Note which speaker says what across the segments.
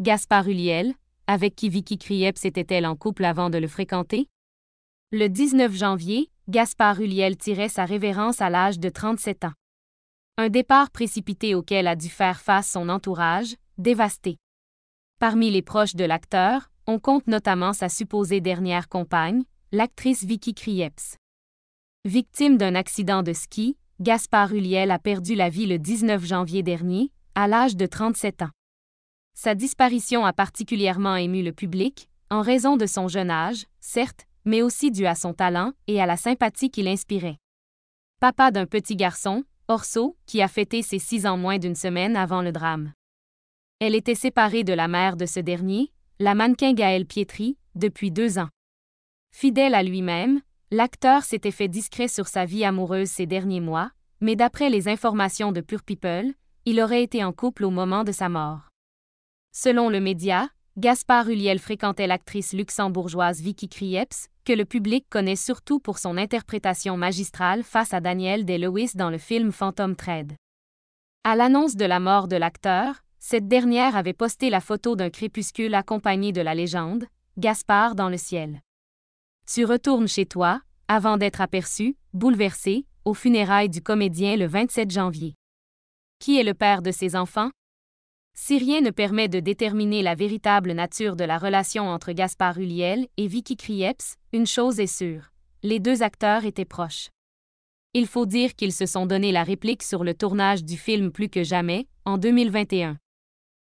Speaker 1: Gaspard Huliel, avec qui Vicky Krieps était-elle en couple avant de le fréquenter? Le 19 janvier, Gaspard Huliel tirait sa révérence à l'âge de 37 ans. Un départ précipité auquel a dû faire face son entourage, dévasté. Parmi les proches de l'acteur, on compte notamment sa supposée dernière compagne, l'actrice Vicky Krieps. Victime d'un accident de ski, Gaspard Huliel a perdu la vie le 19 janvier dernier, à l'âge de 37 ans. Sa disparition a particulièrement ému le public, en raison de son jeune âge, certes, mais aussi dû à son talent et à la sympathie qu'il inspirait. Papa d'un petit garçon, Orso, qui a fêté ses six ans moins d'une semaine avant le drame. Elle était séparée de la mère de ce dernier, la mannequin Gaëlle Pietri, depuis deux ans. Fidèle à lui-même, l'acteur s'était fait discret sur sa vie amoureuse ces derniers mois, mais d'après les informations de Pure People, il aurait été en couple au moment de sa mort. Selon le média, Gaspard Ulliel fréquentait l'actrice luxembourgeoise Vicky Krieps, que le public connaît surtout pour son interprétation magistrale face à Daniel Day-Lewis dans le film Phantom Trade. À l'annonce de la mort de l'acteur, cette dernière avait posté la photo d'un crépuscule accompagné de la légende Gaspard dans le ciel. Tu retournes chez toi, avant d'être aperçu, bouleversé, aux funérailles du comédien le 27 janvier. Qui est le père de ses enfants si rien ne permet de déterminer la véritable nature de la relation entre Gaspard Huliel et Vicky Krieps, une chose est sûre. Les deux acteurs étaient proches. Il faut dire qu'ils se sont donné la réplique sur le tournage du film Plus que jamais, en 2021.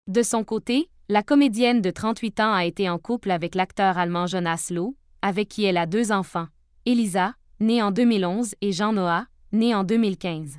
Speaker 1: De son côté, la comédienne de 38 ans a été en couple avec l'acteur allemand Jonas Lowe, avec qui elle a deux enfants, Elisa, née en 2011, et Jean-Noah, née en 2015.